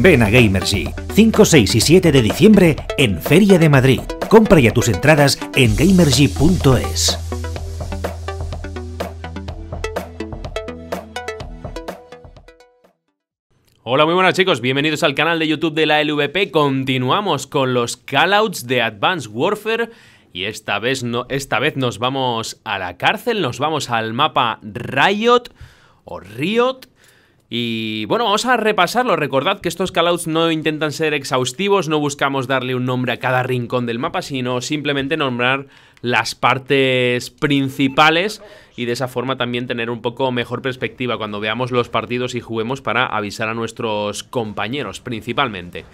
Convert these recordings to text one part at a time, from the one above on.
Ven a Gamergy, 5, 6 y 7 de diciembre en Feria de Madrid. Compra ya tus entradas en gamergy.es. Hola, muy buenas chicos, bienvenidos al canal de YouTube de la LVP. Continuamos con los callouts de Advanced Warfare y esta vez, no, esta vez nos vamos a la cárcel, nos vamos al mapa Riot o Riot y bueno, vamos a repasarlo. Recordad que estos callouts no intentan ser exhaustivos, no buscamos darle un nombre a cada rincón del mapa, sino simplemente nombrar las partes principales y de esa forma también tener un poco mejor perspectiva cuando veamos los partidos y juguemos para avisar a nuestros compañeros principalmente.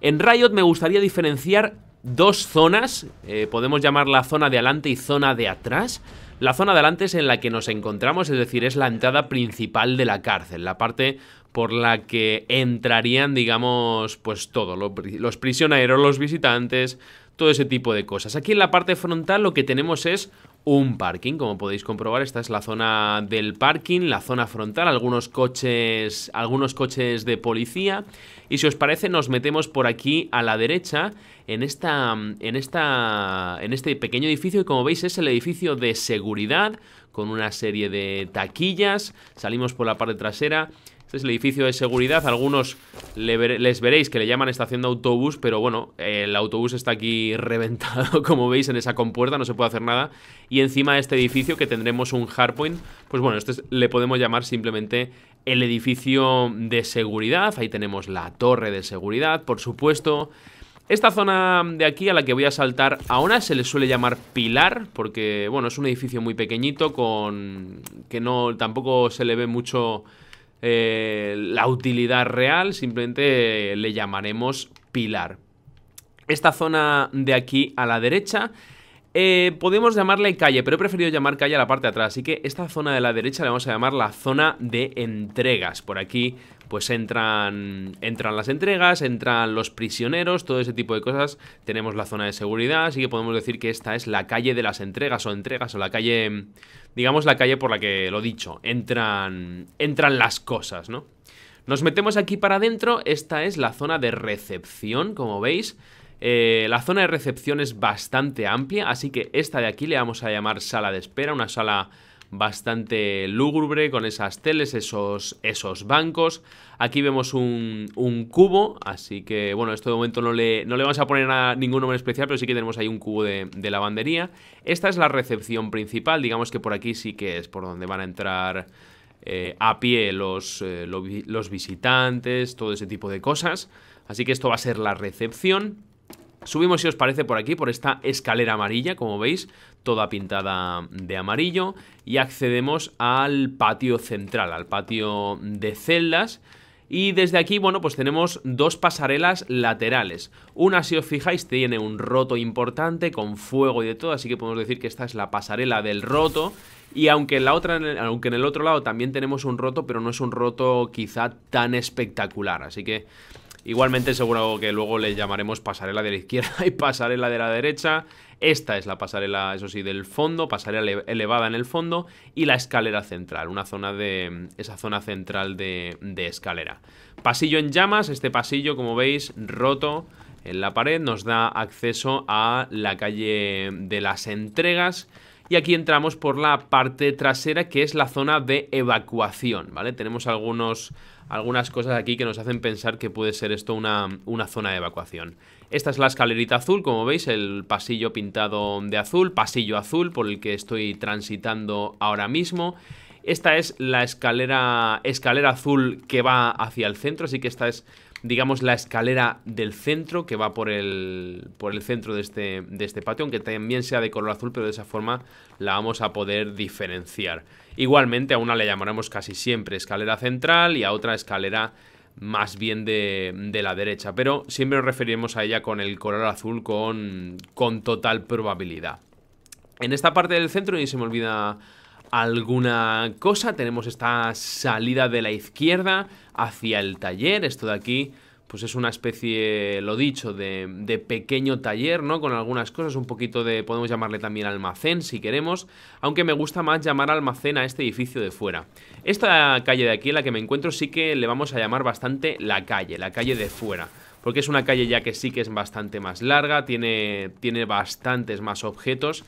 En Riot me gustaría diferenciar dos zonas, eh, podemos llamar la zona de adelante y zona de atrás. La zona delante es en la que nos encontramos, es decir, es la entrada principal de la cárcel, la parte por la que entrarían, digamos, pues todo, los prisioneros, los visitantes, todo ese tipo de cosas. Aquí en la parte frontal lo que tenemos es un parking. Como podéis comprobar, esta es la zona del parking, la zona frontal, algunos coches, algunos coches de policía. Y si os parece, nos metemos por aquí a la derecha en esta, en esta, en este pequeño edificio. Y como veis, es el edificio de seguridad con una serie de taquillas. Salimos por la parte trasera este es el edificio de seguridad. Algunos les veréis que le llaman estación de autobús, pero bueno, el autobús está aquí reventado, como veis, en esa compuerta, no se puede hacer nada. Y encima de este edificio, que tendremos un hardpoint, pues bueno, este le podemos llamar simplemente el edificio de seguridad. Ahí tenemos la torre de seguridad, por supuesto. Esta zona de aquí a la que voy a saltar ahora se le suele llamar pilar porque, bueno, es un edificio muy pequeñito con... que no tampoco se le ve mucho eh, la utilidad real, simplemente eh, le llamaremos pilar. Esta zona de aquí a la derecha eh, podemos llamarle calle, pero he preferido llamar calle a la parte de atrás, así que esta zona de la derecha la vamos a llamar la zona de entregas. Por aquí pues entran, entran las entregas, entran los prisioneros, todo ese tipo de cosas. Tenemos la zona de seguridad, así que podemos decir que esta es la calle de las entregas o entregas o la calle, digamos la calle por la que lo dicho, entran, entran las cosas, ¿no? Nos metemos aquí para adentro, esta es la zona de recepción, como veis. Eh, la zona de recepción es bastante amplia, así que esta de aquí le vamos a llamar sala de espera, una sala bastante lúgubre con esas teles, esos, esos bancos. Aquí vemos un, cubo, así que bueno, esto de momento no le, no le vamos a poner a ningún nombre especial, pero sí que tenemos ahí un cubo de, lavandería. Esta es la recepción principal, digamos que por aquí sí que es por donde van a entrar... Eh, a pie los, eh, los, visitantes, todo ese tipo de cosas. Así que esto va a ser la recepción. Subimos, si os parece, por aquí, por esta escalera amarilla, como veis, toda pintada de amarillo, y accedemos al patio central, al patio de celdas, y desde aquí, bueno, pues tenemos dos pasarelas laterales. Una, si os fijáis, tiene un roto importante con fuego y de todo, así que podemos decir que esta es la pasarela del roto. Y aunque en, la otra, aunque en el otro lado también tenemos un roto, pero no es un roto quizá tan espectacular. Así que Igualmente seguro que luego le llamaremos pasarela de la izquierda y pasarela de la derecha. Esta es la pasarela, eso sí, del fondo, pasarela elevada en el fondo y la escalera central, una zona de esa zona central de, de escalera. Pasillo en llamas, este pasillo como veis roto en la pared nos da acceso a la calle de las entregas y aquí entramos por la parte trasera, que es la zona de evacuación, ¿vale? Tenemos algunos, algunas cosas aquí que nos hacen pensar que puede ser esto una, una zona de evacuación. Esta es la escalerita azul, como veis, el pasillo pintado de azul, pasillo azul por el que estoy transitando ahora mismo. Esta es la escalera, escalera azul que va hacia el centro, así que esta es digamos, la escalera del centro que va por el, por el centro de este, de este patio, aunque también sea de color azul, pero de esa forma la vamos a poder diferenciar. Igualmente a una le llamaremos casi siempre escalera central y a otra escalera más bien de, de, la derecha, pero siempre nos referiremos a ella con el color azul con, con total probabilidad. En esta parte del centro, y se me olvida alguna cosa. Tenemos esta salida de la izquierda hacia el taller. Esto de aquí, pues es una especie, lo dicho, de, pequeño taller, ¿no? Con algunas cosas, un poquito de, podemos llamarle también almacén si queremos, aunque me gusta más llamar almacén a este edificio de fuera. Esta calle de aquí, en la que me encuentro, sí que le vamos a llamar bastante la calle, la calle de fuera porque es una calle ya que sí que es bastante más larga, tiene, tiene bastantes más objetos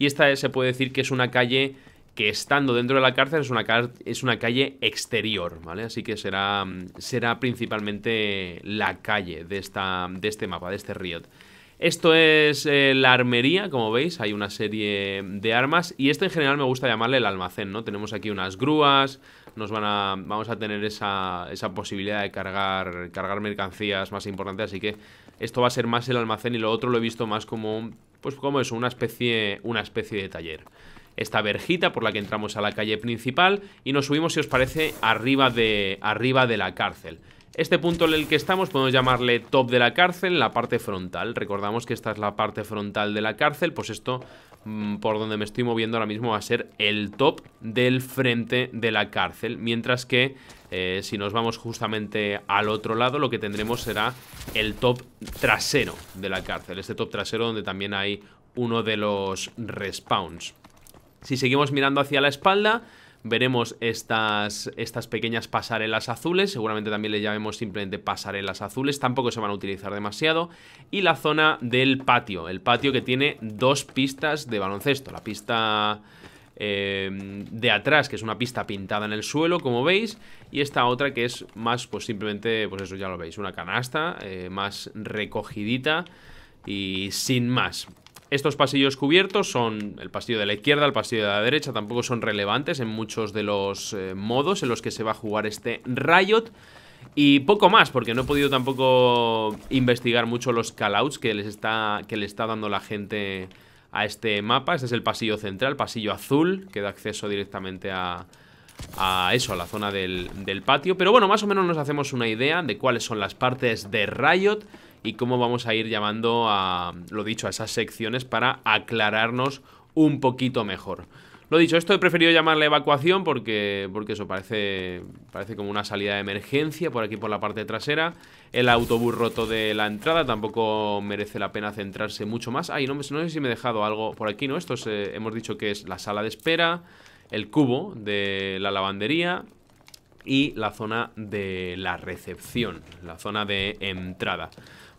y esta se puede decir que es una calle que estando dentro de la cárcel es una, es una calle exterior, ¿vale? Así que será, será principalmente la calle de, esta, de este mapa, de este riot. Esto es eh, la armería, como veis, hay una serie de armas y esto en general me gusta llamarle el almacén, ¿no? Tenemos aquí unas grúas, nos van a, vamos a tener esa, posibilidad de cargar, cargar mercancías más importantes, así que esto va a ser más el almacén y lo otro lo he visto más como, pues eso, una especie, una especie de taller esta verjita por la que entramos a la calle principal y nos subimos, si os parece, arriba de, arriba de la cárcel. Este punto en el que estamos podemos llamarle top de la cárcel, la parte frontal. Recordamos que esta es la parte frontal de la cárcel, pues esto mm, por donde me estoy moviendo ahora mismo va a ser el top del frente de la cárcel. Mientras que eh, si nos vamos justamente al otro lado, lo que tendremos será el top trasero de la cárcel. Este top trasero donde también hay uno de los respawns. Si seguimos mirando hacia la espalda, veremos estas, estas pequeñas pasarelas azules, seguramente también le llamemos simplemente pasarelas azules, tampoco se van a utilizar demasiado, y la zona del patio, el patio que tiene dos pistas de baloncesto, la pista eh, de atrás, que es una pista pintada en el suelo, como veis, y esta otra que es más, pues simplemente, pues eso ya lo veis, una canasta eh, más recogidita y sin más. Estos pasillos cubiertos son el pasillo de la izquierda, el pasillo de la derecha, tampoco son relevantes en muchos de los eh, modos en los que se va a jugar este Riot. Y poco más, porque no he podido tampoco investigar mucho los callouts que, les está, que le está dando la gente a este mapa. Este es el pasillo central, pasillo azul, que da acceso directamente a, eso, a la zona del, del patio. Pero bueno, más o menos nos hacemos una idea de cuáles son las partes de Riot y cómo vamos a ir llamando a, lo dicho, a esas secciones para aclararnos un poquito mejor. Lo dicho, esto he preferido llamarle evacuación porque, porque eso parece, parece como una salida de emergencia por aquí por la parte trasera. El autobús roto de la entrada tampoco merece la pena centrarse mucho más. ahí no, no sé si me he dejado algo por aquí, ¿no? Esto eh, hemos dicho que es la sala de espera, el cubo de la lavandería y la zona de la recepción, la zona de entrada.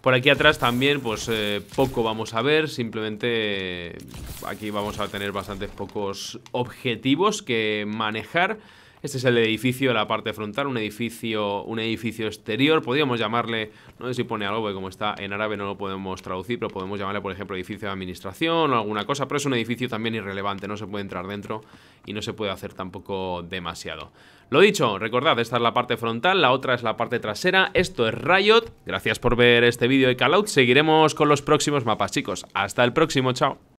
Por aquí atrás también, pues eh, poco vamos a ver, simplemente eh, aquí vamos a tener bastantes pocos objetivos que manejar. Este es el edificio de la parte frontal, un edificio, un edificio exterior, podríamos llamarle, no sé si pone algo, porque como está en árabe no lo podemos traducir, pero podemos llamarle, por ejemplo, edificio de administración o alguna cosa, pero es un edificio también irrelevante, no se puede entrar dentro y no se puede hacer tampoco demasiado. Lo dicho, recordad, esta es la parte frontal, la otra es la parte trasera. Esto es Riot. Gracias por ver este vídeo de Callout. Seguiremos con los próximos mapas, chicos. Hasta el próximo, chao.